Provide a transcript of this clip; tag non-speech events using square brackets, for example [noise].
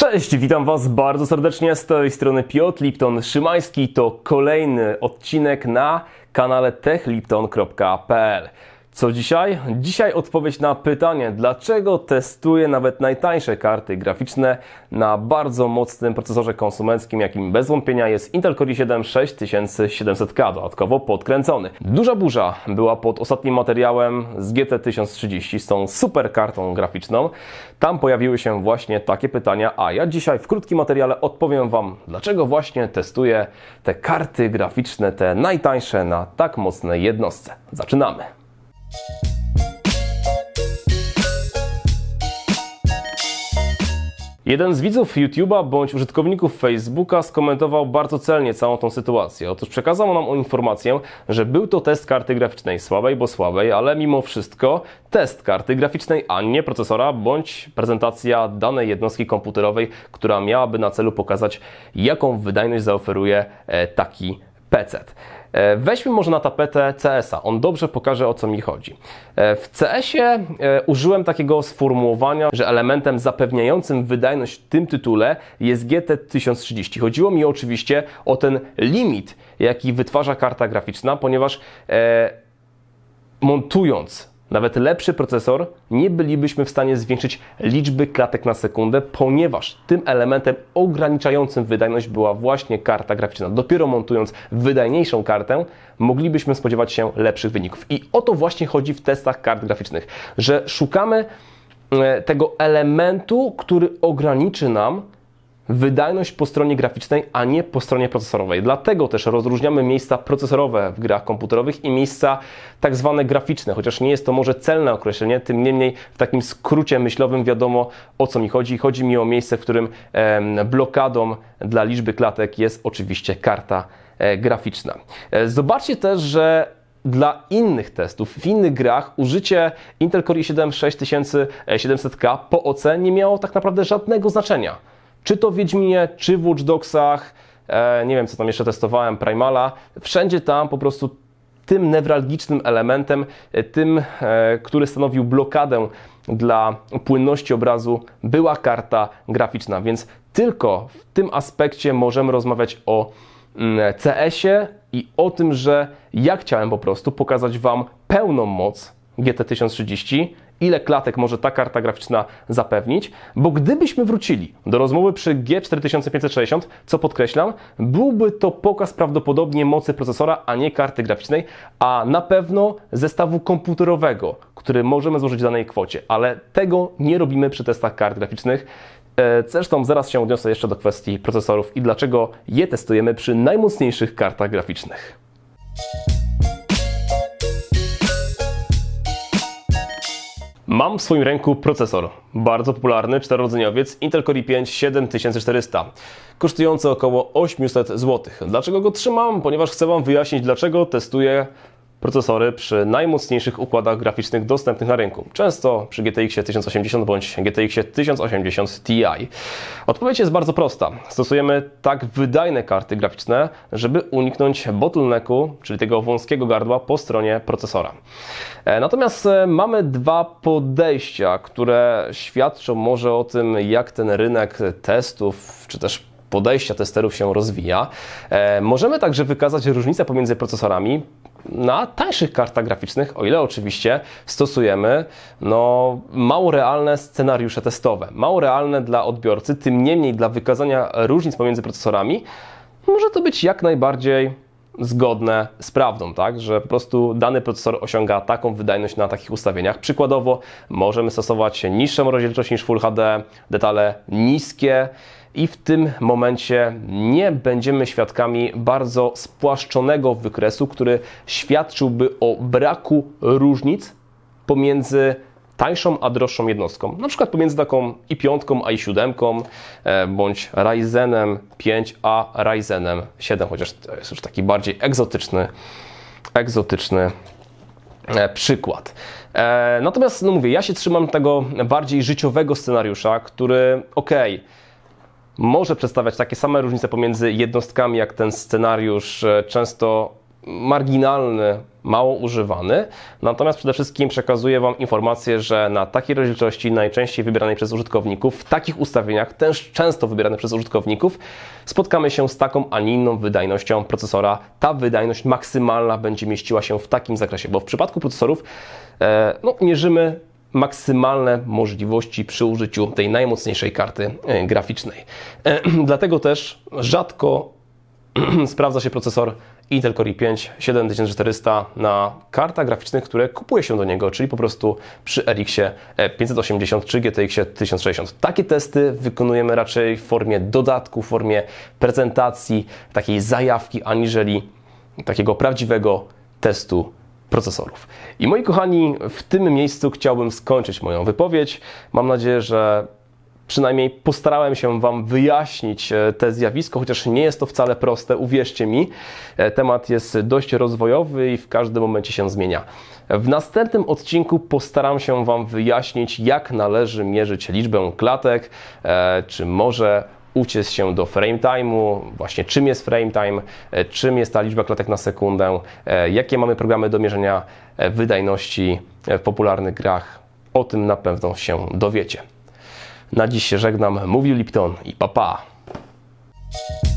Cześć, witam Was bardzo serdecznie z tej strony Piotr Lipton-Szymański. To kolejny odcinek na kanale techlipton.pl. Co dzisiaj? Dzisiaj odpowiedź na pytanie, dlaczego testuję nawet najtańsze karty graficzne na bardzo mocnym procesorze konsumenckim, jakim bez wątpienia jest Intel Core i7 6700K, dodatkowo podkręcony. Duża burza była pod ostatnim materiałem z GT 1030, z tą super kartą graficzną. Tam pojawiły się właśnie takie pytania, a ja dzisiaj w krótkim materiale odpowiem Wam, dlaczego właśnie testuję te karty graficzne, te najtańsze na tak mocnej jednostce. Zaczynamy! Jeden z widzów YouTube'a bądź użytkowników Facebooka skomentował bardzo celnie całą tą sytuację. Otóż przekazał nam informację, że był to test karty graficznej słabej, bo słabej, ale mimo wszystko test karty graficznej, a nie procesora bądź prezentacja danej jednostki komputerowej, która miałaby na celu pokazać, jaką wydajność zaoferuje e, taki PC. E, weźmy może na tapetę CS-a. On dobrze pokaże o co mi chodzi. E, w CS-ie e, użyłem takiego sformułowania, że elementem zapewniającym wydajność w tym tytule jest GT1030. Chodziło mi oczywiście o ten limit, jaki wytwarza karta graficzna, ponieważ montując nawet lepszy procesor, nie bylibyśmy w stanie zwiększyć liczby klatek na sekundę, ponieważ tym elementem ograniczającym wydajność była właśnie karta graficzna. Dopiero montując wydajniejszą kartę, moglibyśmy spodziewać się lepszych wyników. I o to właśnie chodzi w testach kart graficznych, że szukamy e, tego elementu, który ograniczy nam wydajność po stronie graficznej, a nie po stronie procesorowej. Dlatego też rozróżniamy miejsca procesorowe w grach komputerowych i miejsca tak zwane graficzne, chociaż nie jest to może celne określenie, tym niemniej w takim skrócie myślowym wiadomo o co mi chodzi. Chodzi mi o miejsce, w którym blokadą dla liczby klatek jest oczywiście karta e, graficzna. E, zobaczcie też, że dla innych testów, w innych grach użycie Intel Core i7 6700K e, po OC nie miało tak naprawdę żadnego znaczenia. Czy to w Wiedźminie, czy w Watch Dogsach, e, nie wiem co tam jeszcze testowałem, Primala, wszędzie tam po prostu tym newralgicznym elementem, e, tym, e, który stanowił blokadę dla płynności obrazu, była karta graficzna. Więc tylko w tym aspekcie możemy rozmawiać o mm, CS-ie i o tym, że ja chciałem po prostu pokazać Wam pełną moc GT1030 ile klatek może ta karta graficzna zapewnić, bo gdybyśmy wrócili do rozmowy przy G4560, co podkreślam, byłby to pokaz prawdopodobnie mocy procesora, a nie karty graficznej, a na pewno zestawu komputerowego, który możemy złożyć w danej kwocie, ale tego nie robimy przy testach kart graficznych. E, zresztą zaraz się odniosę jeszcze do kwestii procesorów i dlaczego je testujemy przy najmocniejszych kartach graficznych. Mam w swoim ręku procesor, bardzo popularny czterodzeniowiec Intel Core i5 7400, kosztujący około 800 zł. Dlaczego go trzymam? Ponieważ chcę Wam wyjaśnić, dlaczego testuję procesory przy najmocniejszych układach graficznych dostępnych na rynku, często przy GTX 1080 bądź GTX 1080 Ti. Odpowiedź jest bardzo prosta. Stosujemy tak wydajne karty graficzne, żeby uniknąć bottlenecku, czyli tego wąskiego gardła po stronie procesora. E, natomiast e, mamy dwa podejścia, które świadczą może o tym, jak ten rynek testów czy też podejścia testerów się rozwija. E, możemy także wykazać różnicę pomiędzy procesorami, na tańszych kartach graficznych, o ile oczywiście stosujemy no, mało realne scenariusze testowe. Mało realne dla odbiorcy, tym niemniej dla wykazania różnic pomiędzy procesorami może to być jak najbardziej zgodne z prawdą, tak? Że po prostu dany procesor osiąga taką wydajność na takich ustawieniach. Przykładowo możemy stosować niższą rozdzielczość niż Full HD, detale niskie i w tym momencie nie będziemy świadkami bardzo spłaszczonego wykresu, który świadczyłby o braku różnic pomiędzy tańszą, a droższą jednostką. Na przykład pomiędzy taką i5, a i7, e, bądź Ryzenem 5, a Ryzenem 7, chociaż to jest już taki bardziej egzotyczny, egzotyczny e, przykład. E, natomiast, no mówię, ja się trzymam tego bardziej życiowego scenariusza, który, ok, może przedstawiać takie same różnice pomiędzy jednostkami, jak ten scenariusz często marginalny, mało używany, natomiast przede wszystkim przekazuje Wam informację, że na takiej rozdzielczości najczęściej wybieranej przez użytkowników, w takich ustawieniach, też często wybieranych przez użytkowników, spotkamy się z taką, a nie inną wydajnością procesora. Ta wydajność maksymalna będzie mieściła się w takim zakresie, bo w przypadku procesorów e, no, mierzymy maksymalne możliwości przy użyciu tej najmocniejszej karty e, graficznej. E, [clears throat] dlatego też rzadko [clears throat] sprawdza się procesor Intel Core i5 7400 na kartach graficznych, które kupuje się do niego, czyli po prostu przy RX 580 czy GTX 1060. Takie testy wykonujemy raczej w formie dodatku, w formie prezentacji, takiej zajawki, aniżeli takiego prawdziwego testu procesorów. I moi kochani, w tym miejscu chciałbym skończyć moją wypowiedź. Mam nadzieję, że przynajmniej postarałem się Wam wyjaśnić e, te zjawisko, chociaż nie jest to wcale proste, uwierzcie mi. E, temat jest dość rozwojowy i w każdym momencie się zmienia. W następnym odcinku postaram się Wam wyjaśnić, jak należy mierzyć liczbę klatek, e, czy może uciec się do frame time'u, właśnie czym jest frame time, czym jest ta liczba klatek na sekundę, jakie mamy programy do mierzenia wydajności w popularnych grach. O tym na pewno się dowiecie. Na dziś się żegnam. Mówił Lipton i papa. Pa.